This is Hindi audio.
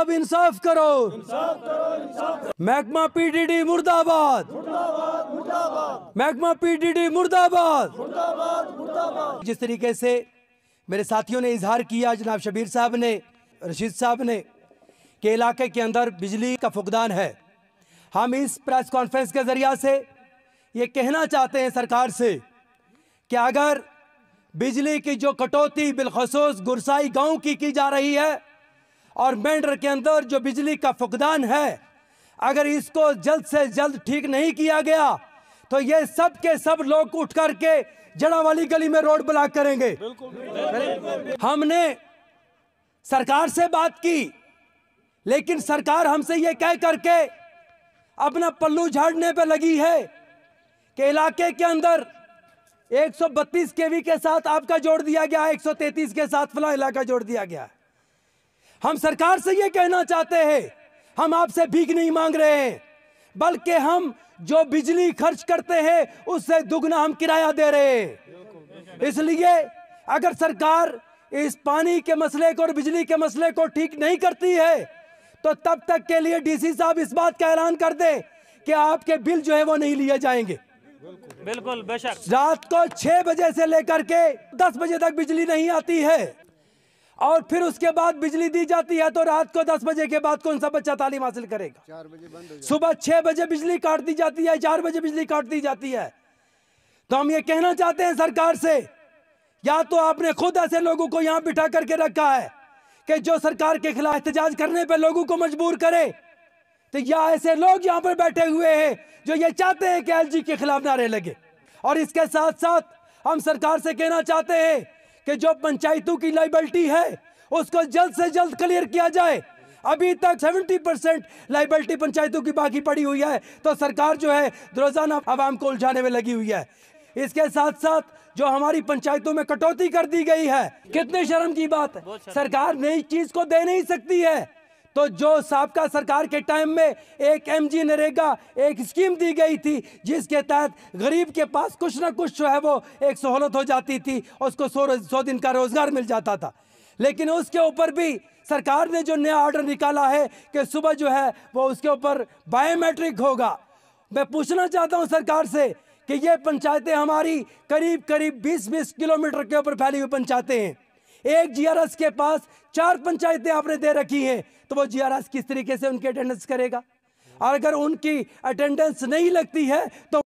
साहब इंसाफ करो महकमा पीडीडी मुर्दाबाद महकमा पीडीडी मुर्दाबाद जिस तरीके से मेरे साथियों ने इजहार किया जनाब शबीर साहब ने रशीद साहब ने के इलाके के अंदर बिजली का फुकदान है हम इस प्रेस कॉन्फ्रेंस के ज़रिया से ये कहना चाहते हैं सरकार से कि अगर बिजली की जो कटौती बिलखसूस गुरसाई गांव की की जा रही है और मेंढर के अंदर जो बिजली का फुकदान है अगर इसको जल्द से जल्द ठीक नहीं किया गया तो ये सब के सब लोग उठ करके जड़ा वाली गली में रोड ब्लॉक करेंगे हमने सरकार से बात की लेकिन सरकार हमसे ये कह करके अपना पल्लू झाड़ने पे लगी है कि इलाके के अंदर 132 केवी के साथ आपका जोड़ दिया गया 133 के साथ फला इलाका जोड़ दिया गया है हम सरकार से ये कहना चाहते हैं हम आपसे भीख नहीं मांग रहे हैं बल्कि हम जो बिजली खर्च करते हैं उससे दुगना हम किराया दे रहे हैं इसलिए अगर सरकार इस पानी के मसले को और बिजली के मसले को ठीक नहीं करती है तो तब तक के लिए डीसी साहब इस बात का ऐलान कर दे कि आपके बिल जो है वो नहीं लिए जाएंगे बिल्कुल बेशक रात को छह बजे से लेकर के दस बजे तक बिजली नहीं आती है और फिर उसके बाद बिजली दी जाती है तो रात को दस बजे के बाद कौन सा बच्चा तालीम हासिल करेगा सुबह छह बजे बिजली काट दी जाती है चार बजे बिजली काट दी जाती है तो हम ये कहना चाहते हैं सरकार से या तो आपने खुद ऐसे लोगों को यहां बिठा करके रखा है कि जो सरकार के खिलाफ एहतजाज करने पर लोगों को मजबूर करे तो या ऐसे लोग यहां पर बैठे हुए हैं जो ये चाहते हैं कि एल के खिलाफ नारे लगे और इसके साथ साथ हम सरकार से कहना चाहते हैं कि जो पंचायतों की लाइबिलिटी है उसको जल्द से जल्द क्लियर किया जाए अभी तक 70 परसेंट लाइबिलिटी पंचायतों की बाकी पड़ी हुई है तो सरकार जो है रोजाना आवाम को उलझाने में लगी हुई है इसके साथ साथ जो हमारी पंचायतों में कटौती कर दी गई है कितने शर्म की बात है सरकार नई चीज को दे नहीं सकती है तो जो सबका सरकार के टाइम में एक एम जी नरेगा एक स्कीम दी गई थी जिसके तहत गरीब के पास कुछ ना कुछ जो है वो एक सहूलत हो जाती थी उसको सौ सौ दिन का रोज़गार मिल जाता था लेकिन उसके ऊपर भी सरकार ने जो नया ऑर्डर निकाला है कि सुबह जो है वो उसके ऊपर बायोमेट्रिक होगा मैं पूछना चाहता हूँ सरकार से कि ये पंचायतें हमारी करीब करीब 20-20 किलोमीटर के ऊपर फैली हुई पंचायतें हैं एक जीआरएस के पास चार पंचायतें आपने दे रखी हैं तो वो जीआरएस किस तरीके से उनकी अटेंडेंस करेगा और अगर उनकी अटेंडेंस नहीं लगती है तो